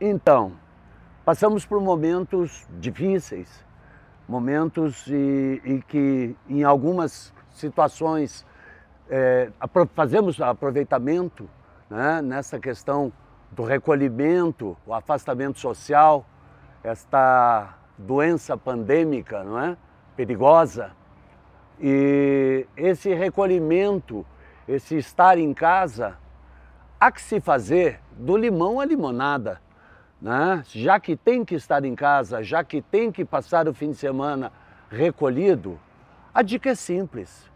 Então, passamos por momentos difíceis, momentos e, e que em algumas situações é, fazemos aproveitamento né, nessa questão do recolhimento, o afastamento social, esta doença pandêmica, não é? Perigosa. E esse recolhimento, esse estar em casa, há que se fazer do limão à limonada né? já que tem que estar em casa, já que tem que passar o fim de semana recolhido, a dica é simples.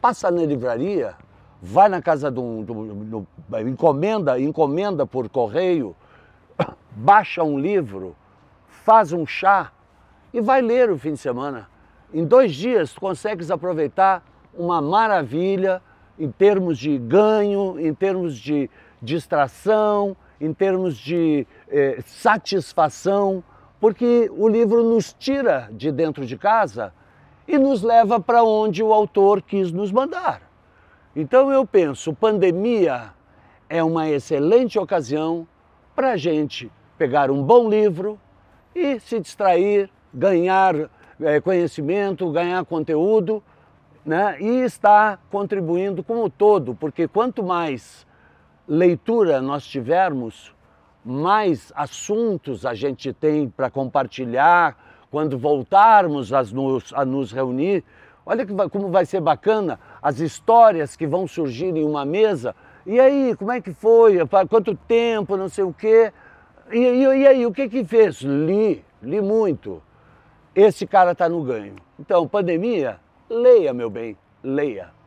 Passa na livraria, vai na casa de um. do, encomenda, encomenda por correio, baixa um livro, faz um chá e vai ler o fim de semana. Em dois dias tu consegues aproveitar uma maravilha em termos de ganho, em termos de distração, em termos de eh, satisfação, porque o livro nos tira de dentro de casa e nos leva para onde o autor quis nos mandar. Então eu penso, pandemia é uma excelente ocasião para a gente pegar um bom livro e se distrair, ganhar eh, conhecimento, ganhar conteúdo né? e estar contribuindo com o todo, porque quanto mais leitura nós tivermos, mais assuntos a gente tem para compartilhar quando voltarmos a nos, a nos reunir. Olha que, como vai ser bacana as histórias que vão surgir em uma mesa. E aí, como é que foi? Quanto tempo? Não sei o quê. E, e, e aí, o que que fez? Li, li muito. Esse cara está no ganho. Então, pandemia, leia, meu bem, leia.